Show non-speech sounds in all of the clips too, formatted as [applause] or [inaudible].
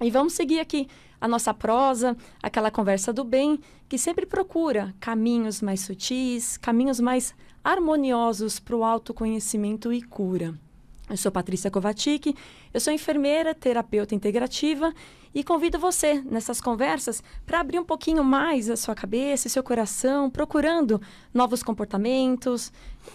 E vamos seguir aqui a nossa prosa, aquela conversa do bem, que sempre procura caminhos mais sutis, caminhos mais harmoniosos para o autoconhecimento e cura. Eu sou Patrícia Kovacic, eu sou enfermeira, terapeuta integrativa e convido você nessas conversas para abrir um pouquinho mais a sua cabeça, e seu coração, procurando novos comportamentos,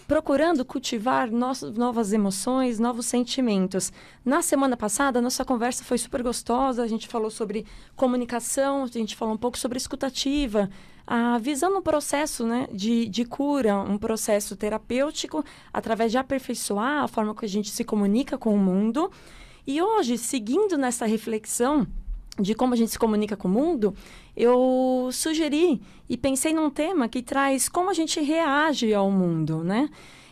procurando cultivar novas emoções, novos sentimentos. Na semana passada, nossa conversa foi super gostosa, a gente falou sobre comunicação, a gente falou um pouco sobre escutativa, a visando um processo né, de, de cura, um processo terapêutico, através de aperfeiçoar a forma que a gente se comunica com o mundo. E hoje, seguindo nessa reflexão de como a gente se comunica com o mundo, eu sugeri e pensei num tema que traz como a gente reage ao mundo, né?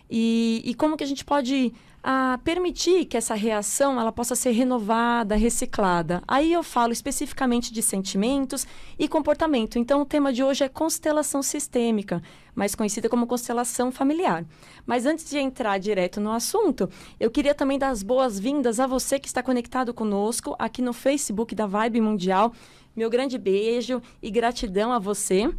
E, e como que a gente pode a permitir que essa reação ela possa ser renovada, reciclada. Aí eu falo especificamente de sentimentos e comportamento. Então o tema de hoje é constelação sistêmica, mais conhecida como constelação familiar. Mas antes de entrar direto no assunto, eu queria também dar as boas-vindas a você que está conectado conosco aqui no Facebook da Vibe Mundial. Meu grande beijo e gratidão a você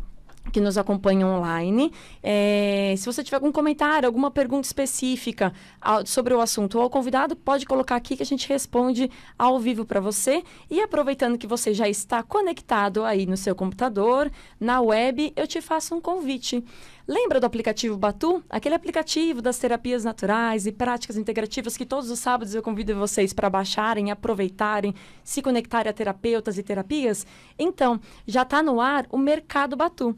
que nos acompanham online. É, se você tiver algum comentário, alguma pergunta específica ao, sobre o assunto ou ao convidado, pode colocar aqui que a gente responde ao vivo para você. E aproveitando que você já está conectado aí no seu computador, na web, eu te faço um convite. Lembra do aplicativo Batu? Aquele aplicativo das terapias naturais e práticas integrativas que todos os sábados eu convido vocês para baixarem, aproveitarem, se conectarem a terapeutas e terapias? Então, já está no ar o Mercado Batu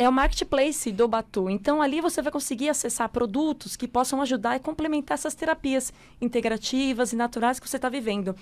é o marketplace do Batu. Então, ali você vai conseguir acessar produtos que possam ajudar e complementar essas terapias integrativas e naturais que você está vivendo.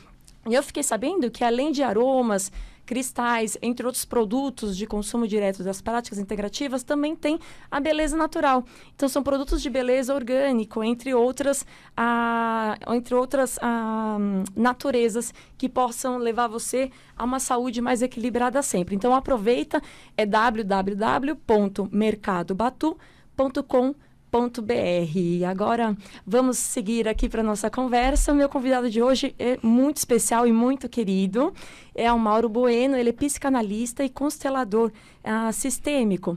E eu fiquei sabendo que, além de aromas, cristais, entre outros produtos de consumo direto das práticas integrativas, também tem a beleza natural. Então, são produtos de beleza orgânico, entre outras, a, entre outras a, naturezas que possam levar você a uma saúde mais equilibrada sempre. Então, aproveita, é www.mercadobatu.com.br www.cultura.br. Agora vamos seguir aqui para nossa conversa. Meu convidado de hoje é muito especial e muito querido. É o Mauro Bueno, ele é psicanalista e constelador uh, sistêmico.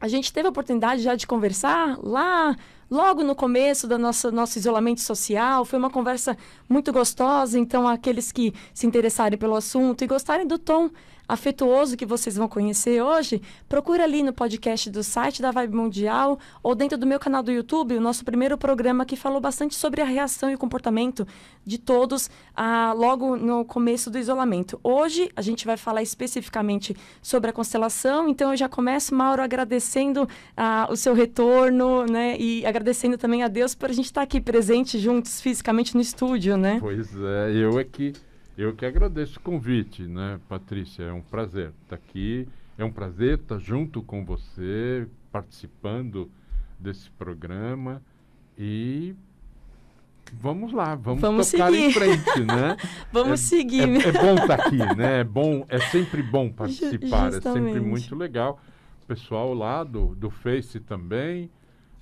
A gente teve a oportunidade já de conversar lá logo no começo do nosso, nosso isolamento social. Foi uma conversa muito gostosa. Então, aqueles que se interessarem pelo assunto e gostarem do tom afetuoso que vocês vão conhecer hoje, procura ali no podcast do site da Vibe Mundial ou dentro do meu canal do YouTube, o nosso primeiro programa que falou bastante sobre a reação e o comportamento de todos ah, logo no começo do isolamento. Hoje a gente vai falar especificamente sobre a constelação, então eu já começo, Mauro, agradecendo ah, o seu retorno né, e agradecendo agradecendo também a Deus por a gente estar aqui presente juntos fisicamente no estúdio, né? Pois é, eu é que eu que agradeço o convite, né, Patrícia? É um prazer estar aqui, é um prazer estar junto com você, participando desse programa e vamos lá, vamos, vamos tocar seguir. em frente, né? [laughs] vamos é, seguir. É, é bom estar aqui, né? É bom, é sempre bom participar, Justamente. é sempre muito legal. O pessoal lá do, do Face também,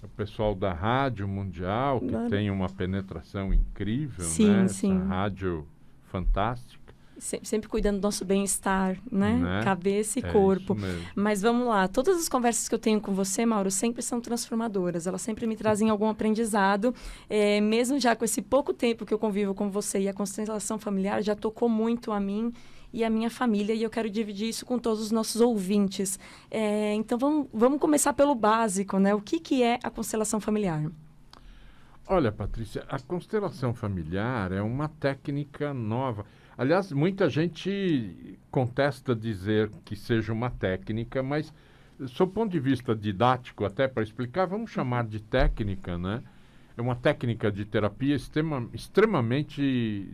o pessoal da Rádio Mundial, que Não. tem uma penetração incrível, sim, né? Sim. Essa rádio fantástica. sempre cuidando do nosso bem-estar, né? né? Cabeça e é corpo. Mas vamos lá, todas as conversas que eu tenho com você, Mauro, sempre são transformadoras. Elas sempre me trazem algum aprendizado. É, mesmo já com esse pouco tempo que eu convivo com você e a constelação familiar já tocou muito a mim e a minha família, e eu quero dividir isso com todos os nossos ouvintes. É, então vamos, vamos começar pelo básico, né? O que, que é a constelação familiar? Olha, Patrícia, a constelação familiar é uma técnica nova. Aliás, muita gente contesta dizer que seja uma técnica, mas, sob ponto de vista didático, até para explicar, vamos chamar de técnica, né? É uma técnica de terapia extrema, extremamente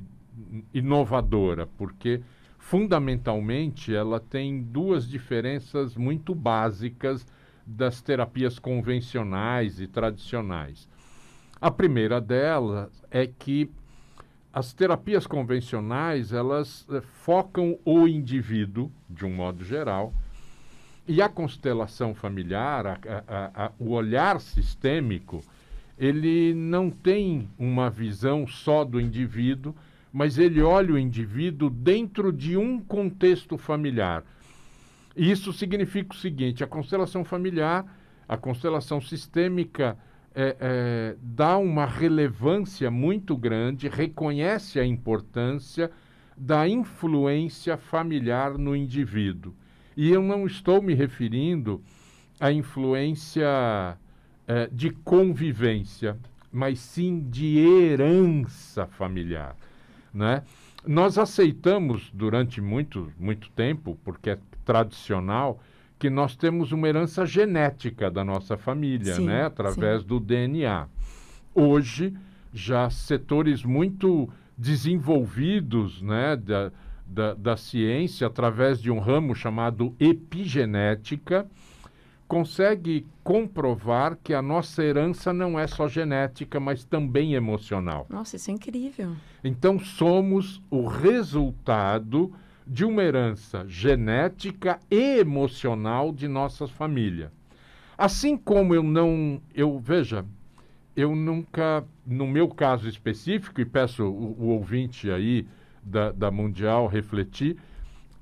inovadora, porque Fundamentalmente, ela tem duas diferenças muito básicas das terapias convencionais e tradicionais. A primeira delas é que as terapias convencionais elas eh, focam o indivíduo de um modo geral e a constelação familiar, a, a, a, o olhar sistêmico, ele não tem uma visão só do indivíduo, mas ele olha o indivíduo dentro de um contexto familiar. isso significa o seguinte: a constelação familiar, a constelação sistêmica, é, é, dá uma relevância muito grande, reconhece a importância da influência familiar no indivíduo. E eu não estou me referindo à influência é, de convivência, mas sim de herança familiar né? Nós aceitamos durante muito, muito tempo, porque é tradicional, que nós temos uma herança genética da nossa família, sim, né? Através sim. do DNA. Hoje, já setores muito desenvolvidos, né? Da, da, da ciência, através de um ramo chamado epigenética, consegue comprovar que a nossa herança não é só genética, mas também emocional. Nossa, isso é incrível. Então somos o resultado de uma herança genética e emocional de nossas famílias. Assim como eu não, eu veja, eu nunca, no meu caso específico, e peço o, o ouvinte aí da, da Mundial refletir,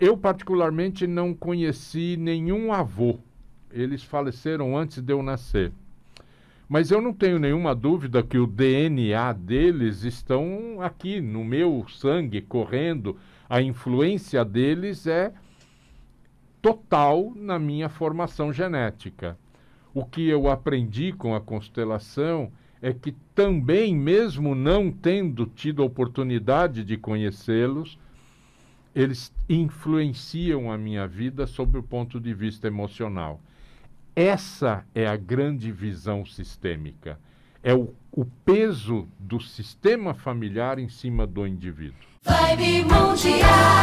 eu particularmente não conheci nenhum avô eles faleceram antes de eu nascer. Mas eu não tenho nenhuma dúvida que o DNA deles estão aqui no meu sangue correndo. A influência deles é total na minha formação genética. O que eu aprendi com a constelação é que também, mesmo não tendo tido a oportunidade de conhecê-los, eles influenciam a minha vida sob o ponto de vista emocional. Essa é a grande visão sistêmica. É o, o peso do sistema familiar em cima do indivíduo. Vibe mundial.